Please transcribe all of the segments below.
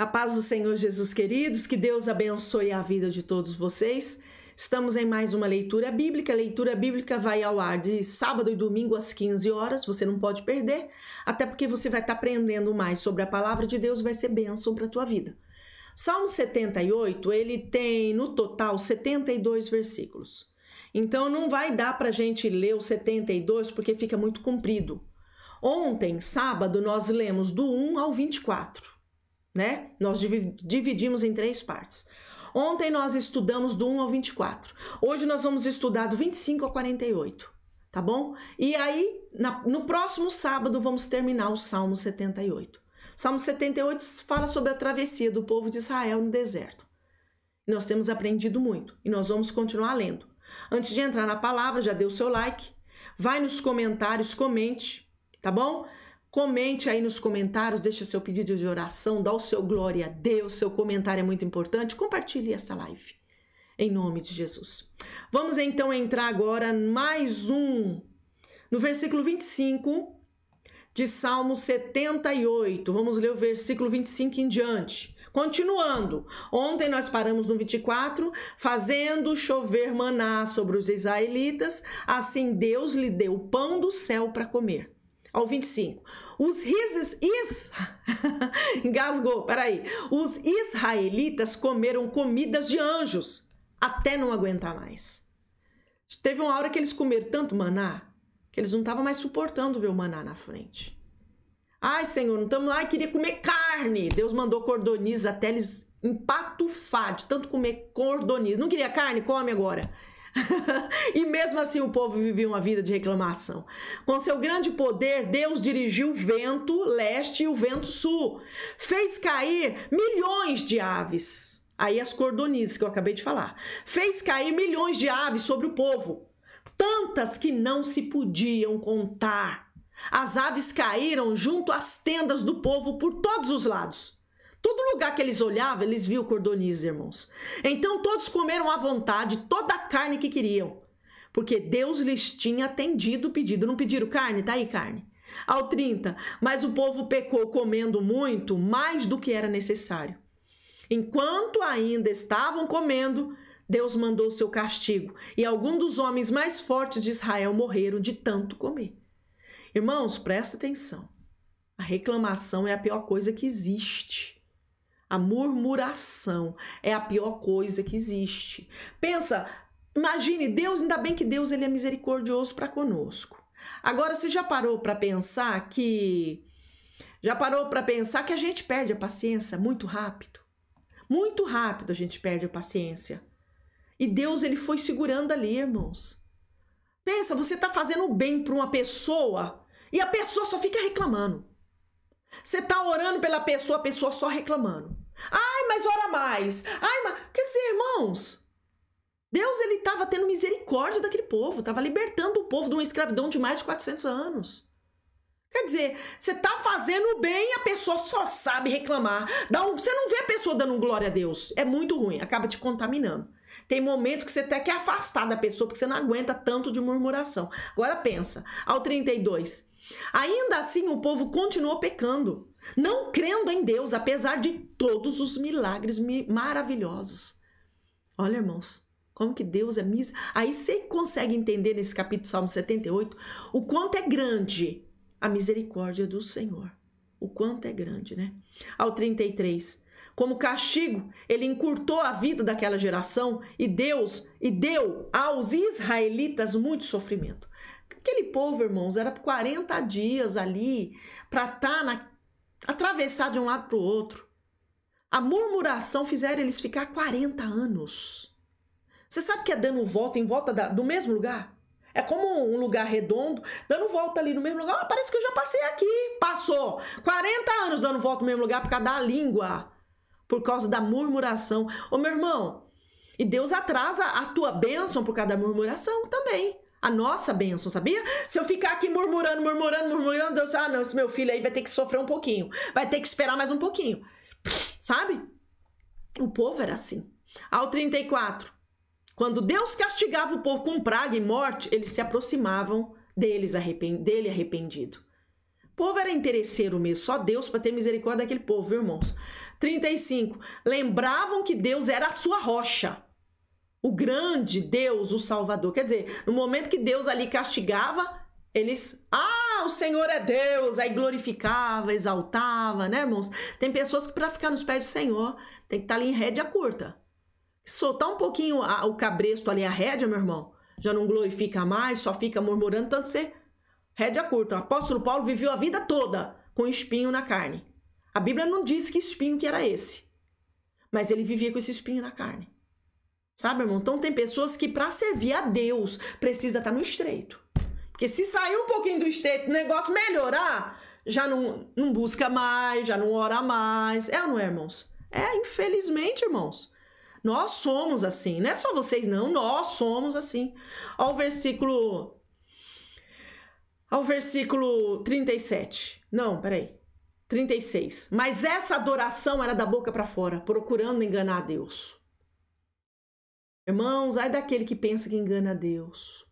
A paz do Senhor Jesus, queridos, que Deus abençoe a vida de todos vocês. Estamos em mais uma leitura bíblica. A leitura bíblica vai ao ar de sábado e domingo às 15 horas. Você não pode perder, até porque você vai estar aprendendo mais sobre a palavra de Deus, vai ser bênção para a tua vida. Salmo 78, ele tem no total 72 versículos. Então não vai dar para a gente ler os 72 porque fica muito comprido. Ontem, sábado, nós lemos do 1 ao 24 né? Nós dividimos em três partes. Ontem nós estudamos do 1 ao 24. Hoje nós vamos estudar do 25 ao 48, tá bom? E aí, na, no próximo sábado, vamos terminar o Salmo 78. Salmo 78 fala sobre a travessia do povo de Israel no deserto. Nós temos aprendido muito e nós vamos continuar lendo. Antes de entrar na palavra, já deu o seu like, vai nos comentários, comente, tá bom? Comente aí nos comentários, deixa seu pedido de oração, dá o seu glória a Deus, seu comentário é muito importante. Compartilhe essa live, em nome de Jesus. Vamos então entrar agora mais um, no versículo 25 de Salmo 78. Vamos ler o versículo 25 em diante. Continuando, ontem nós paramos no 24, fazendo chover maná sobre os israelitas, assim Deus lhe deu o pão do céu para comer ao 25. Os rises is... engasgou, peraí. Os israelitas comeram comidas de anjos até não aguentar mais. Teve uma hora que eles comeram tanto maná que eles não estavam mais suportando ver o maná na frente. Ai, Senhor, não estamos lá, queria comer carne. Deus mandou cordoniza até eles empatufar de tanto comer cordoniza. Não queria carne? Come agora. e mesmo assim o povo vivia uma vida de reclamação. Com seu grande poder, Deus dirigiu o vento leste e o vento sul. Fez cair milhões de aves. Aí as cordonizes que eu acabei de falar. Fez cair milhões de aves sobre o povo. Tantas que não se podiam contar. As aves caíram junto às tendas do povo por todos os lados. Todo lugar que eles olhavam, eles viam cordonize, irmãos. Então todos comeram à vontade toda a carne que queriam, porque Deus lhes tinha atendido o pedido. Não pediram carne? Tá aí carne. Ao 30, mas o povo pecou comendo muito, mais do que era necessário. Enquanto ainda estavam comendo, Deus mandou seu castigo, e alguns dos homens mais fortes de Israel morreram de tanto comer. Irmãos, presta atenção. A reclamação é a pior coisa que existe. A murmuração é a pior coisa que existe. Pensa, imagine Deus, ainda bem que Deus ele é misericordioso para conosco. Agora você já parou para pensar que já parou para pensar que a gente perde a paciência muito rápido? Muito rápido a gente perde a paciência. E Deus ele foi segurando ali, irmãos. Pensa, você está fazendo bem para uma pessoa e a pessoa só fica reclamando. Você está orando pela pessoa, a pessoa só reclamando. Ai, mas ora mais. Ai, mas... Quer dizer, irmãos, Deus ele estava tendo misericórdia daquele povo, estava libertando o povo de uma escravidão de mais de 400 anos. Quer dizer, você tá fazendo bem, a pessoa só sabe reclamar. Dá um, você não vê a pessoa dando glória a Deus. É muito ruim, acaba te contaminando. Tem momentos que você até quer afastar da pessoa porque você não aguenta tanto de murmuração. Agora pensa, ao 32. Ainda assim o povo continuou pecando não crendo em Deus, apesar de todos os milagres maravilhosos. Olha, irmãos, como que Deus é mis... Aí você consegue entender nesse capítulo Salmo 78 o quanto é grande a misericórdia do Senhor. O quanto é grande, né? Ao 33. Como castigo, ele encurtou a vida daquela geração e Deus e deu aos israelitas muito sofrimento. Aquele povo, irmãos, era 40 dias ali para estar tá na, atravessar de um lado para o outro. A murmuração fizeram eles ficar 40 anos. Você sabe que é dando volta em volta da, do mesmo lugar? É como um lugar redondo, dando volta ali no mesmo lugar. Ah, parece que eu já passei aqui. Passou 40 anos dando volta no mesmo lugar por causa da língua, por causa da murmuração. Ô meu irmão, e Deus atrasa a tua bênção por causa da murmuração também a nossa bênção, sabia? Se eu ficar aqui murmurando, murmurando, murmurando, Deus, ah, não, esse meu filho aí vai ter que sofrer um pouquinho, vai ter que esperar mais um pouquinho, sabe? O povo era assim. Ao 34, quando Deus castigava o povo com praga e morte, eles se aproximavam deles arrepend... dele arrependido. O povo era interesseiro mesmo, só Deus para ter misericórdia daquele povo, viu, irmãos. 35. Lembravam que Deus era a sua rocha o grande Deus, o Salvador. Quer dizer, no momento que Deus ali castigava, eles, ah, o Senhor é Deus, aí glorificava, exaltava, né, irmãos? Tem pessoas que para ficar nos pés do Senhor, tem que estar tá ali em rédea curta. Soltar um pouquinho a, o cabresto ali, a rédea, meu irmão, já não glorifica mais, só fica murmurando, tanto ser rédea curta. O apóstolo Paulo viveu a vida toda com espinho na carne. A Bíblia não diz que espinho que era esse, mas ele vivia com esse espinho na carne. Sabe, irmão? Então tem pessoas que para servir a Deus precisa estar tá no estreito. Porque se sair um pouquinho do estreito, o negócio melhorar, já não, não busca mais, já não ora mais. É ou não é, irmãos? É, infelizmente, irmãos. Nós somos assim. Não é só vocês, não. Nós somos assim. Ao versículo. Ao versículo 37. Não, peraí. 36. Mas essa adoração era da boca para fora, procurando enganar a Deus. Irmãos, ai daquele que pensa que engana a Deus.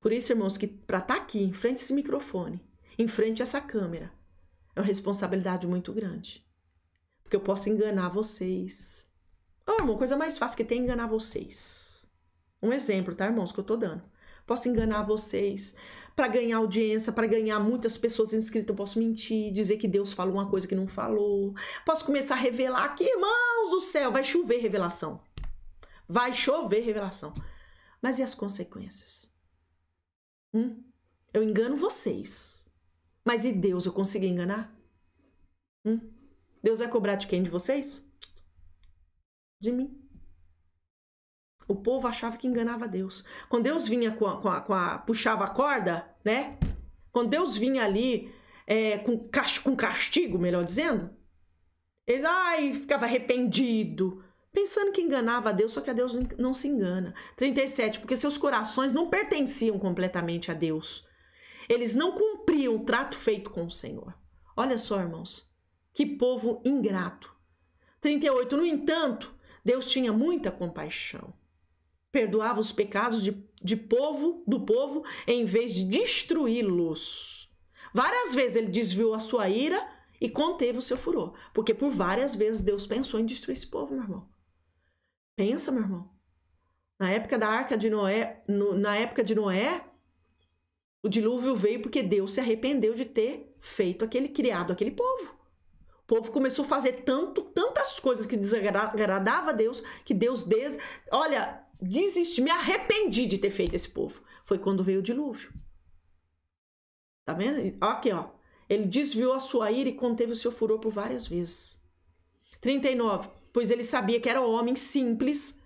Por isso, irmãos, que para estar tá aqui, em frente a esse microfone, em frente a essa câmera, é uma responsabilidade muito grande. Porque eu posso enganar vocês. Oh, irmão, coisa mais fácil que tem é enganar vocês. Um exemplo, tá, irmãos, que eu tô dando. Posso enganar vocês para ganhar audiência, para ganhar muitas pessoas inscritas. Eu posso mentir, dizer que Deus falou uma coisa que não falou. Posso começar a revelar aqui, irmãos do céu, vai chover revelação. Vai chover revelação. Mas e as consequências? Hum? Eu engano vocês. Mas e Deus, eu consegui enganar? Hum? Deus vai cobrar de quem? De vocês? De mim. O povo achava que enganava Deus. Quando Deus vinha com a, com a, com a puxava a corda, né? Quando Deus vinha ali é, com, castigo, melhor dizendo, ele ai, ficava arrependido, pensando que enganava a Deus, só que a Deus não se engana. 37, porque seus corações não pertenciam completamente a Deus. Eles não cumpriam o trato feito com o Senhor. Olha só, irmãos, que povo ingrato. 38, no entanto, Deus tinha muita compaixão. Perdoava os pecados de, de povo do povo em vez de destruí-los. Várias vezes ele desviou a sua ira e conteve o seu furor, porque por várias vezes Deus pensou em destruir esse povo, meu irmão. Pensa, meu irmão. Na época da Arca de Noé, no, na época de Noé, o dilúvio veio porque Deus se arrependeu de ter feito aquele criado aquele povo. O povo começou a fazer tanto, tantas coisas que desagradava a Deus, que Deus des... olha, desisti, me arrependi de ter feito esse povo. Foi quando veio o dilúvio. Tá vendo? Aqui, ó. Ele desviou a sua ira e conteve o seu furor por várias vezes. 39 pois ele sabia que era homem simples,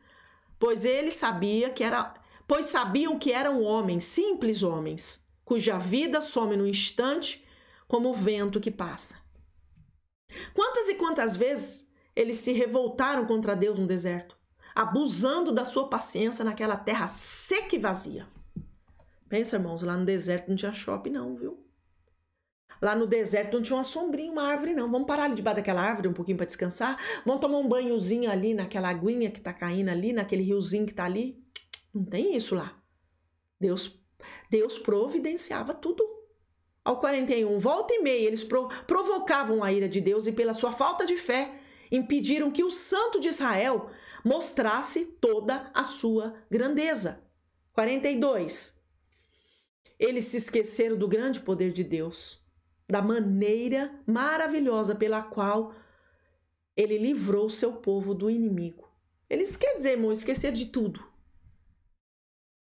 pois ele sabia que era, pois sabiam que eram homens, simples homens, cuja vida some no instante como o vento que passa. Quantas e quantas vezes eles se revoltaram contra Deus no deserto, abusando da sua paciência naquela terra seca e vazia. Pensa, irmãos, lá no deserto não tinha shopping não, viu? lá no deserto, não tinha uma sombrinha, uma árvore, não. Vamos parar ali debaixo daquela árvore um pouquinho para descansar. Vamos tomar um banhozinho ali naquela aguinha que tá caindo ali, naquele riozinho que tá ali. Não tem isso lá. Deus, Deus providenciava tudo. Ao 41, volta e meia, eles provocavam a ira de Deus e pela sua falta de fé impediram que o santo de Israel mostrasse toda a sua grandeza. 42. Eles se esqueceram do grande poder de Deus da maneira maravilhosa pela qual ele livrou o seu povo do inimigo. Eles quer dizer, irmão, esquecer de tudo.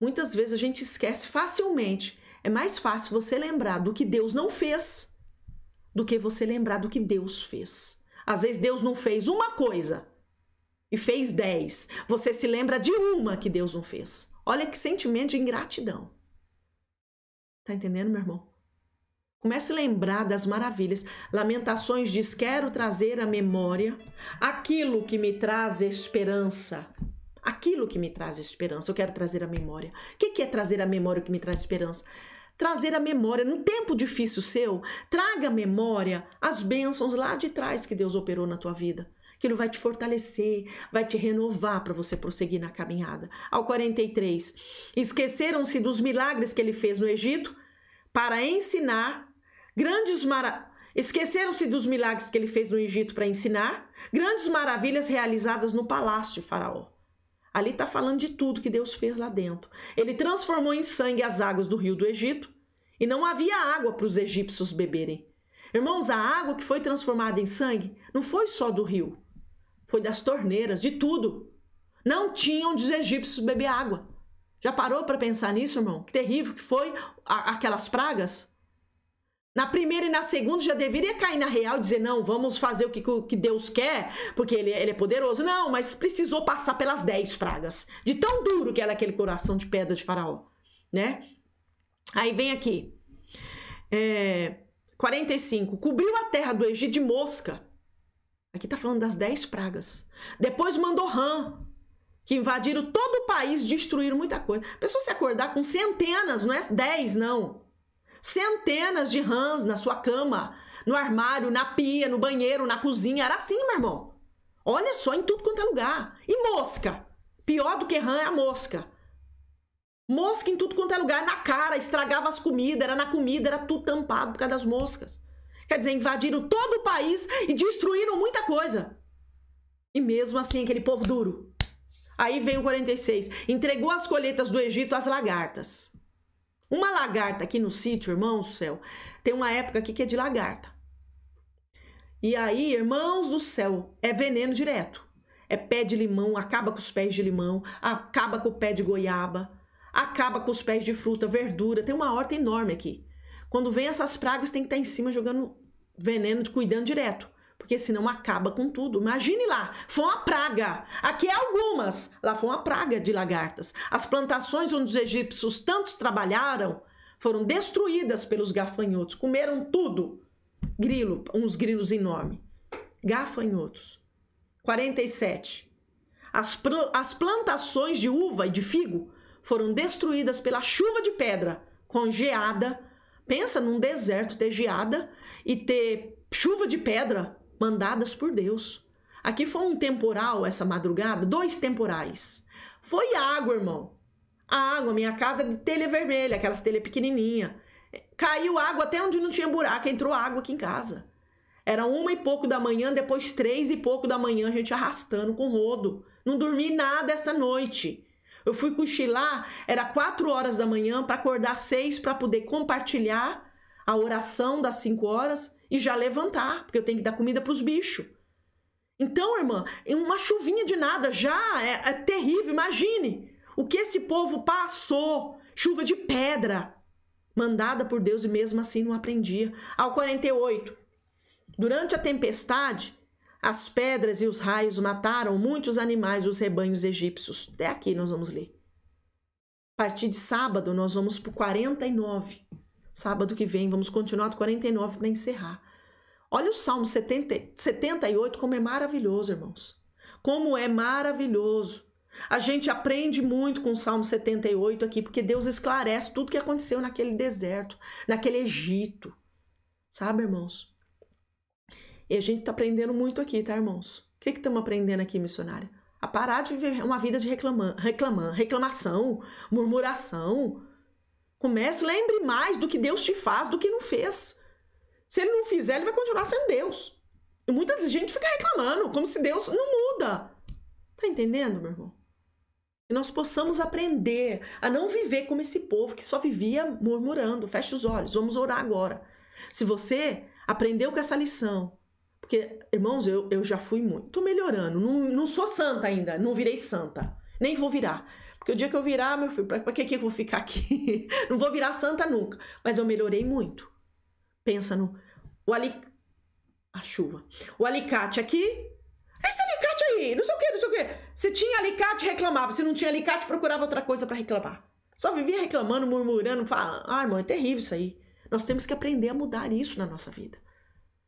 Muitas vezes a gente esquece facilmente. É mais fácil você lembrar do que Deus não fez do que você lembrar do que Deus fez. Às vezes Deus não fez uma coisa e fez dez. Você se lembra de uma que Deus não fez. Olha que sentimento de ingratidão. Tá entendendo, meu irmão? Comece a lembrar das maravilhas. Lamentações diz: Quero trazer à memória aquilo que me traz esperança. Aquilo que me traz esperança, eu quero trazer à memória. O que é trazer à memória o que me traz esperança? Trazer à memória, num tempo difícil seu, traga à memória as bênçãos lá de trás que Deus operou na tua vida. Aquilo vai te fortalecer, vai te renovar para você prosseguir na caminhada. Ao 43, esqueceram-se dos milagres que ele fez no Egito para ensinar Grandes maravilhas. Esqueceram-se dos milagres que ele fez no Egito para ensinar, grandes maravilhas realizadas no palácio de Faraó. Ali está falando de tudo que Deus fez lá dentro. Ele transformou em sangue as águas do rio do Egito e não havia água para os egípcios beberem. Irmãos, a água que foi transformada em sangue não foi só do rio, foi das torneiras, de tudo. Não tinham os egípcios beber água. Já parou para pensar nisso, irmão? Que terrível que foi aquelas pragas? Na primeira e na segunda já deveria cair na real e dizer, não, vamos fazer o que, que Deus quer, porque ele, é, ele é poderoso. Não, mas precisou passar pelas dez pragas. De tão duro que era aquele coração de pedra de faraó, né? Aí vem aqui. É, 45. Cobriu a terra do Egito de mosca. Aqui tá falando das dez pragas. Depois mandou rã, que invadiram todo o país, destruíram muita coisa. A pessoa se acordar com centenas, não é dez, não Centenas de rãs na sua cama, no armário, na pia, no banheiro, na cozinha. Era assim, meu irmão. Olha só em tudo quanto é lugar. E mosca. Pior do que rã é a mosca. Mosca em tudo quanto é lugar, na cara, estragava as comidas, era na comida, era tudo tampado por causa das moscas. Quer dizer, invadiram todo o país e destruíram muita coisa. E mesmo assim, aquele povo duro. Aí veio o 46, entregou as colheitas do Egito às lagartas. Uma lagarta aqui no sítio, irmãos do céu, tem uma época aqui que é de lagarta. E aí, irmãos do céu, é veneno direto. É pé de limão, acaba com os pés de limão, acaba com o pé de goiaba, acaba com os pés de fruta, verdura. Tem uma horta enorme aqui. Quando vem essas pragas, tem que estar tá em cima jogando veneno, cuidando direto porque senão acaba com tudo. Imagine lá, foi uma praga. Aqui é algumas, lá foi uma praga de lagartas. As plantações onde os egípcios tantos trabalharam foram destruídas pelos gafanhotos, comeram tudo. Grilo, uns grilos enormes. Gafanhotos. 47. As, pl as plantações de uva e de figo foram destruídas pela chuva de pedra, com geada. Pensa num deserto ter geada e ter chuva de pedra mandadas por Deus. Aqui foi um temporal essa madrugada, dois temporais. Foi água, irmão. A água, minha casa é de telha vermelha, aquelas telhas pequenininha. Caiu água até onde não tinha buraco, entrou água aqui em casa. Era uma e pouco da manhã, depois três e pouco da manhã, a gente arrastando com rodo. Não dormi nada essa noite. Eu fui cochilar, era quatro horas da manhã, para acordar seis, para poder compartilhar a oração das cinco horas e já levantar, porque eu tenho que dar comida para os bichos. Então, irmã, uma chuvinha de nada já é, é terrível. Imagine o que esse povo passou. Chuva de pedra, mandada por Deus e mesmo assim não aprendia. Ao 48. Durante a tempestade, as pedras e os raios mataram muitos animais dos rebanhos egípcios. Até aqui nós vamos ler. A partir de sábado, nós vamos para o 49. Sábado que vem, vamos continuar do 49 para encerrar. Olha o Salmo 70, 78, como é maravilhoso, irmãos. Como é maravilhoso. A gente aprende muito com o Salmo 78 aqui, porque Deus esclarece tudo que aconteceu naquele deserto, naquele Egito. Sabe, irmãos? E a gente está aprendendo muito aqui, tá, irmãos? O que estamos aprendendo aqui, missionária? A parar de viver uma vida de reclamar, reclamação, murmuração, Comece, lembre mais do que Deus te faz, do que não fez. Se ele não fizer, ele vai continuar sendo Deus. E muita gente fica reclamando, como se Deus não muda. Tá entendendo, meu irmão? Que nós possamos aprender a não viver como esse povo que só vivia murmurando. Feche os olhos, vamos orar agora. Se você aprendeu com essa lição, porque, irmãos, eu, eu já fui muito. Tô melhorando. Não, não sou santa ainda, não virei santa. Nem vou virar. Porque o dia que eu virar, meu filho, pra, pra que, que eu vou ficar aqui? não vou virar santa nunca. Mas eu melhorei muito. Pensa no. O alic... A chuva. O alicate aqui. Esse alicate aí, não sei o que, não sei o que. Se tinha alicate, reclamava. Se não tinha alicate, procurava outra coisa para reclamar. Só vivia reclamando, murmurando, falando. Ai, ah, irmão, é terrível isso aí. Nós temos que aprender a mudar isso na nossa vida.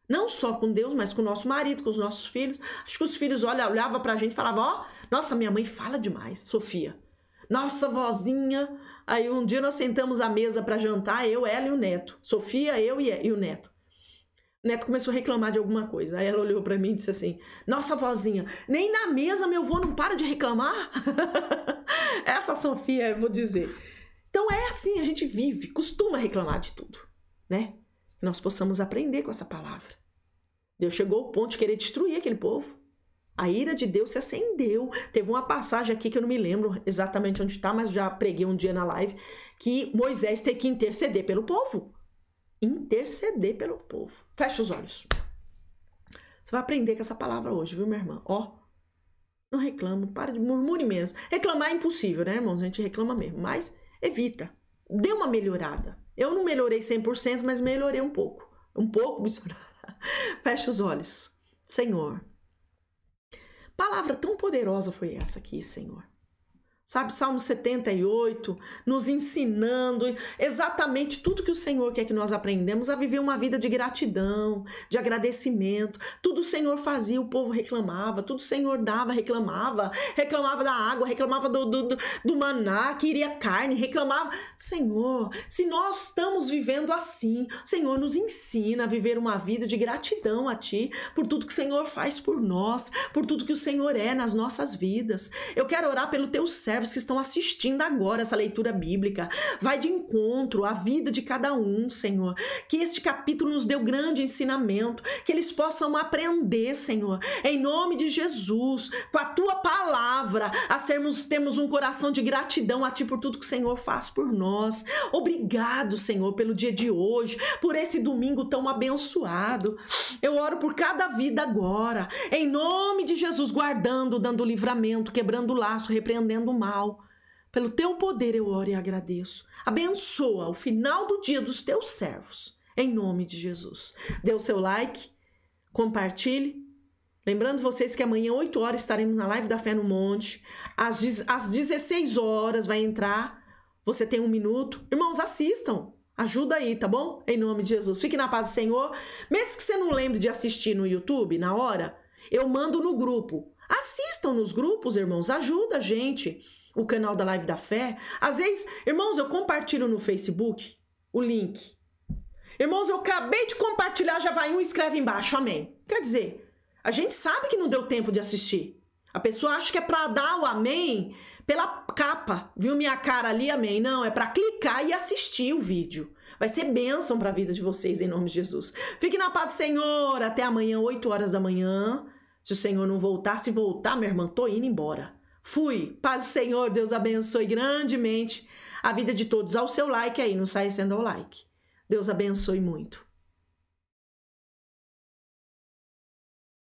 Não só com Deus, mas com o nosso marido, com os nossos filhos. Acho que os filhos olhavam pra gente e falavam, ó, oh, nossa, minha mãe fala demais, Sofia nossa vozinha. Aí um dia nós sentamos à mesa para jantar, eu, ela e o neto. Sofia, eu e, e o neto. O neto começou a reclamar de alguma coisa. Aí ela olhou para mim e disse assim: Nossa vozinha, nem na mesa meu avô não para de reclamar. Essa Sofia, eu vou dizer. Então é assim, a gente vive, costuma reclamar de tudo, né? Que nós possamos aprender com essa palavra. Deus chegou ao ponto de querer destruir aquele povo. A ira de Deus se acendeu. Teve uma passagem aqui que eu não me lembro exatamente onde está, mas já preguei um dia na live que Moisés tem que interceder pelo povo. Interceder pelo povo. Fecha os olhos. Você vai aprender com essa palavra hoje, viu, minha irmã? Ó, não reclamo, para de murmure menos. Reclamar é impossível, né, irmãos? A gente reclama mesmo, mas evita. Dê uma melhorada. Eu não melhorei 100%, mas melhorei um pouco. Um pouco, missionária. Fecha os olhos. Senhor, Palavra tão poderosa foi essa aqui, Senhor. Sabe, Salmo 78, nos ensinando exatamente tudo que o Senhor quer que nós aprendemos a viver uma vida de gratidão, de agradecimento. Tudo o Senhor fazia, o povo reclamava, tudo o Senhor dava, reclamava, reclamava da água, reclamava do, do, do maná, queria carne, reclamava. Senhor, se nós estamos vivendo assim, Senhor nos ensina a viver uma vida de gratidão a Ti, por tudo que o Senhor faz por nós, por tudo que o Senhor é nas nossas vidas. Eu quero orar pelo Teu servo servos que estão assistindo agora essa leitura bíblica. Vai de encontro à vida de cada um, Senhor. Que este capítulo nos deu grande ensinamento, que eles possam aprender, Senhor, em nome de Jesus, com a tua palavra, a sermos temos um coração de gratidão a ti por tudo que o Senhor faz por nós. Obrigado, Senhor, pelo dia de hoje, por esse domingo tão abençoado. Eu oro por cada vida agora, em nome de Jesus, guardando, dando livramento, quebrando o laço, repreendendo o mal mal. Pelo teu poder eu oro e agradeço. Abençoa o final do dia dos teus servos, em nome de Jesus. Dê o seu like, compartilhe. Lembrando vocês que amanhã, 8 horas, estaremos na live da Fé no Monte. Às, às 16 horas vai entrar. Você tem um minuto. Irmãos, assistam. Ajuda aí, tá bom? Em nome de Jesus. Fique na paz do Senhor. Mesmo que você não lembre de assistir no YouTube na hora, eu mando no grupo. Assistam nos grupos, irmãos. Ajuda a gente o canal da Live da Fé. Às vezes, irmãos, eu compartilho no Facebook o link. Irmãos, eu acabei de compartilhar, já vai um escreve embaixo, amém. Quer dizer, a gente sabe que não deu tempo de assistir. A pessoa acha que é para dar o amém pela capa, viu minha cara ali, amém. Não, é para clicar e assistir o vídeo. Vai ser bênção para a vida de vocês, em nome de Jesus. Fique na paz, Senhor. Até amanhã, 8 horas da manhã. Se o Senhor não voltar, se voltar, minha irmã, tô indo embora. Fui. Paz do Senhor, Deus abençoe grandemente a vida de todos. Ao seu like aí, não sai sendo ao like. Deus abençoe muito.